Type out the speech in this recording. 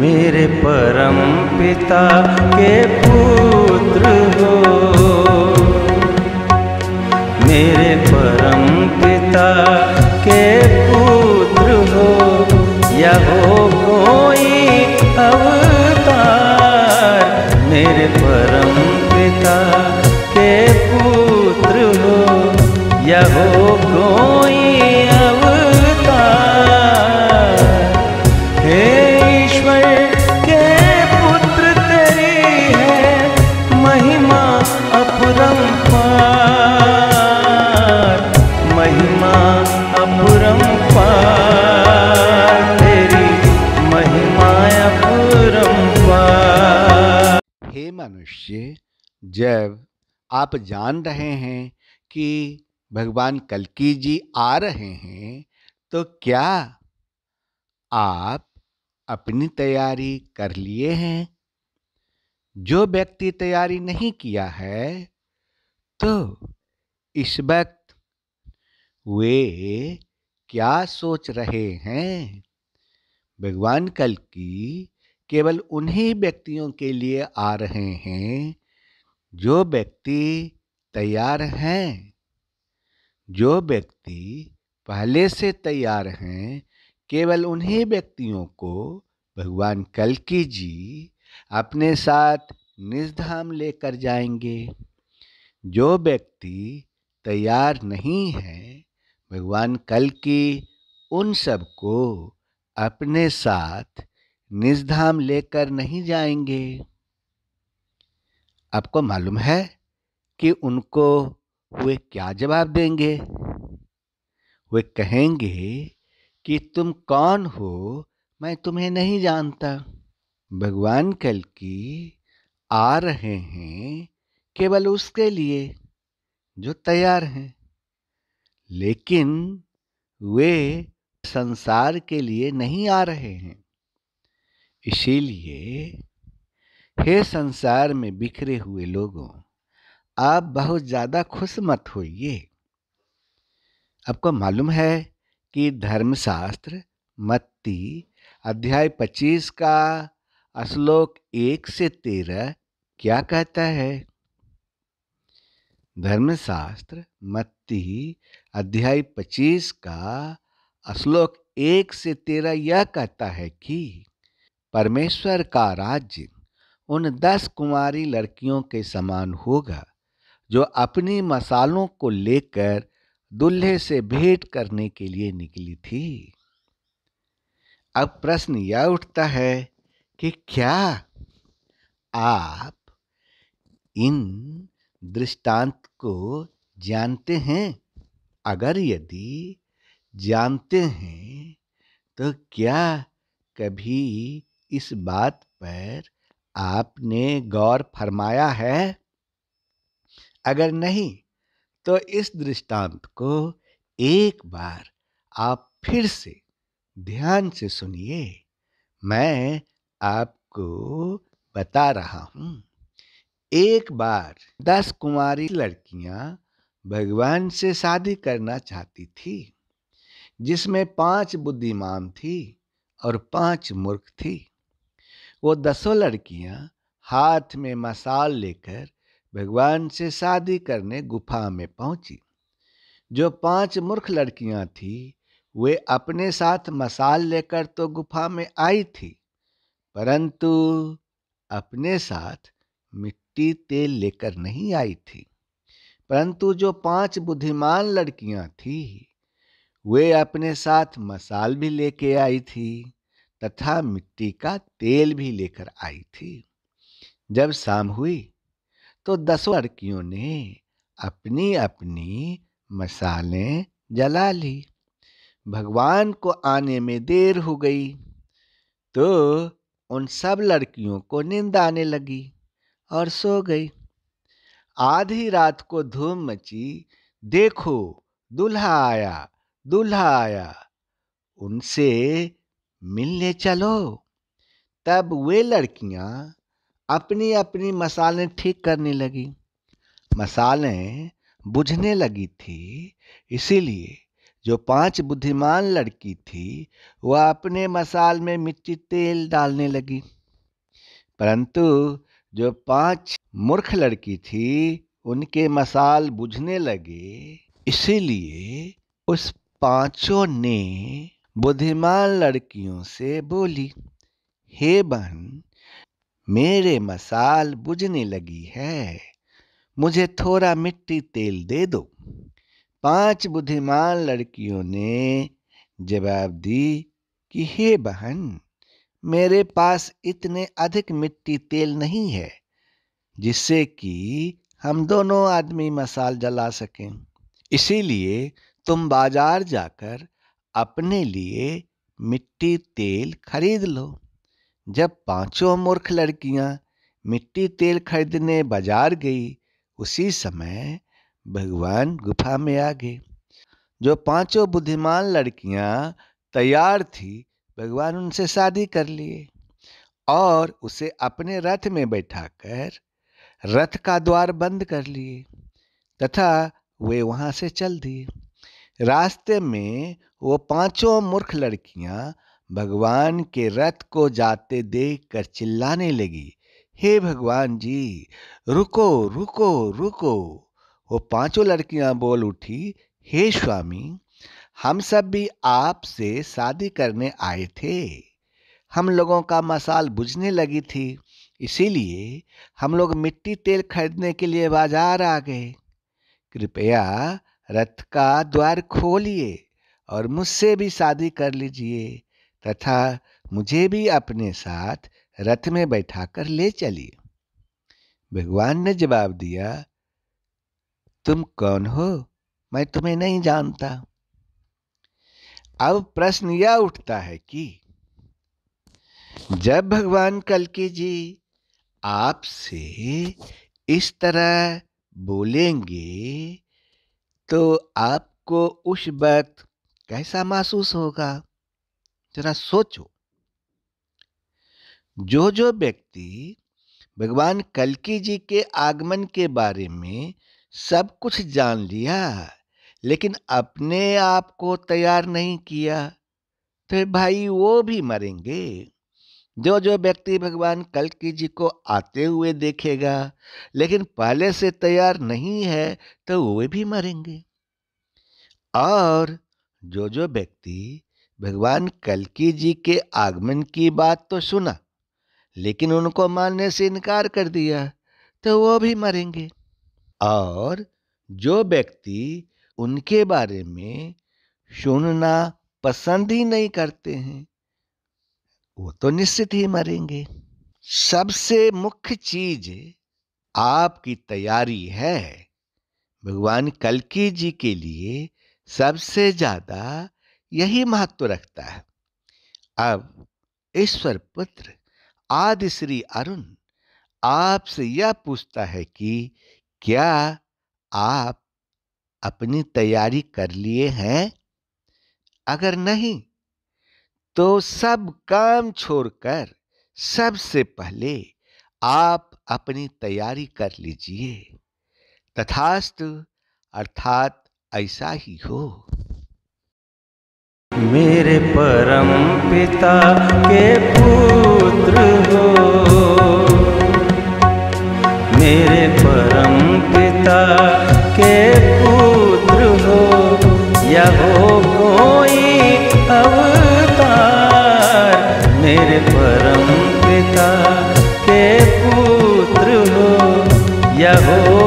मेरे परम पिता के पुत्र हो मेरे परम पिता के पुत्र हो या हो कोई अवतार मेरे परम पिता के पुत्र हो या हो मनुष्य जब आप जान रहे हैं कि भगवान कलकी जी आ रहे हैं तो क्या आप अपनी तैयारी कर लिए हैं जो व्यक्ति तैयारी नहीं किया है तो इस वक्त वे क्या सोच रहे हैं भगवान कल की केवल उन्हीं व्यक्तियों के लिए आ रहे हैं जो व्यक्ति तैयार हैं जो व्यक्ति पहले से तैयार हैं केवल उन्हीं व्यक्तियों को भगवान कलकी जी अपने साथ निजधाम लेकर जाएंगे जो व्यक्ति तैयार नहीं है भगवान कल की उन सबको अपने साथ निजधाम लेकर नहीं जाएंगे आपको मालूम है कि उनको वे क्या जवाब देंगे वे कहेंगे कि तुम कौन हो मैं तुम्हें नहीं जानता भगवान कल की आ रहे हैं केवल उसके लिए जो तैयार हैं लेकिन वे संसार के लिए नहीं आ रहे हैं इसीलिए हे संसार में बिखरे हुए लोगों आप बहुत ज़्यादा खुश मत होइए आपको मालूम है कि धर्मशास्त्र मत्ती अध्याय 25 का श्लोक एक से तेरह क्या कहता है धर्मशास्त्र मत्ती अध्याय 25 का श्लोक एक से तेरह यह कहता है कि परमेश्वर का राज्य उन दस कुमारी लड़कियों के समान होगा जो अपनी मसालों को लेकर दुल्हे से भेंट करने के लिए निकली थी अब प्रश्न यह उठता है कि क्या आप इन दृष्टांत को जानते हैं अगर यदि जानते हैं तो क्या कभी इस बात पर आपने गौर फरमाया है अगर नहीं तो इस दृष्टांत को एक बार आप फिर से ध्यान से सुनिए मैं आपको बता रहा हूँ एक बार दस कुमारी लड़कियाँ भगवान से शादी करना चाहती थी जिसमें पांच बुद्धिमान थी और पांच मूर्ख थी वो दसों लड़कियां हाथ में मसाल लेकर भगवान से शादी करने गुफा में पहुंची जो पांच मूर्ख लड़कियां थी वे अपने साथ मसाल लेकर तो गुफा में आई थी परंतु अपने साथ मिट्टी तेल लेकर नहीं आई थी परंतु जो पांच बुद्धिमान लड़कियां थी वे अपने साथ मसाल भी लेके आई थी तथा मिट्टी का तेल भी लेकर आई थी जब शाम हुई तो दसों लड़कियों ने अपनी अपनी मसाले जला ली भगवान को आने में देर हो गई तो उन सब लड़कियों को नींद आने लगी और सो गई आधी रात को धूम मची देखो दूल्हा आया दूल्हा आया उनसे मिलने चलो तब वे लड़कियां अपनी अपनी मसालें ठीक करने लगी मसालें बुझने लगी थी इसीलिए जो पांच बुद्धिमान लड़की थी वह अपने मसाल में मिट्टी तेल डालने लगी परंतु जो पांच मूर्ख लड़की थी उनके मसाल बुझने लगे इसीलिए उस पांचों ने बुद्धिमान लड़कियों से बोली हे बहन मेरे मसाल बुझने लगी है मुझे थोड़ा मिट्टी तेल दे दो पांच बुद्धिमान लड़कियों ने जवाब दी कि हे बहन मेरे पास इतने अधिक मिट्टी तेल नहीं है जिससे कि हम दोनों आदमी मसाल जला सकें इसीलिए तुम बाजार जाकर अपने लिए मिट्टी तेल खरीद लो जब पांचों मूर्ख लड़कियां मिट्टी तेल खरीदने बाजार गई उसी समय भगवान गुफा में आ गए जो पांचों बुद्धिमान लड़कियां तैयार थी भगवान उनसे शादी कर लिए और उसे अपने रथ में बैठाकर रथ का द्वार बंद कर लिए तथा वे वहाँ से चल दिए रास्ते में वो पांचों मूर्ख लड़कियां भगवान के रथ को जाते देख कर चिल्लाने लगी हे भगवान जी रुको रुको रुको वो पांचों लड़कियां बोल उठी हे स्वामी हम सब भी आपसे शादी करने आए थे हम लोगों का मसाल बुझने लगी थी इसीलिए हम लोग मिट्टी तेल खरीदने के लिए बाजार आ गए कृपया रथ का द्वार खोलिए और मुझसे भी शादी कर लीजिए तथा मुझे भी अपने साथ रथ में बैठाकर ले चलिए भगवान ने जवाब दिया तुम कौन हो मैं तुम्हें नहीं जानता अब प्रश्न यह उठता है कि जब भगवान कलकी जी आपसे इस तरह बोलेंगे तो आपको उस वक्त कैसा महसूस होगा जरा सोचो जो जो व्यक्ति भगवान कलकी जी के आगमन के बारे में सब कुछ जान लिया लेकिन अपने आप को तैयार नहीं किया तो भाई वो भी मरेंगे जो जो व्यक्ति भगवान कल्कि जी को आते हुए देखेगा लेकिन पहले से तैयार नहीं है तो वे भी मरेंगे और जो जो व्यक्ति भगवान कल्कि जी के आगमन की बात तो सुना लेकिन उनको मानने से इनकार कर दिया तो वो भी मरेंगे और जो व्यक्ति उनके बारे में सुनना पसंद ही नहीं करते हैं वो तो निश्चित ही मरेंगे सबसे मुख्य चीज आपकी तैयारी है भगवान कलकी जी के लिए सबसे ज्यादा यही महत्व रखता है अब ईश्वर पुत्र आदि श्री अरुण आपसे यह पूछता है कि क्या आप अपनी तैयारी कर लिए हैं अगर नहीं तो सब काम छोड़कर सबसे पहले आप अपनी तैयारी कर लीजिए तथास्तु अर्थात ऐसा ही हो मेरे परम पिता के पुत्र हो मेरे परम पिता के पुत्र हो या हो कोई अब पुत्र हो यहो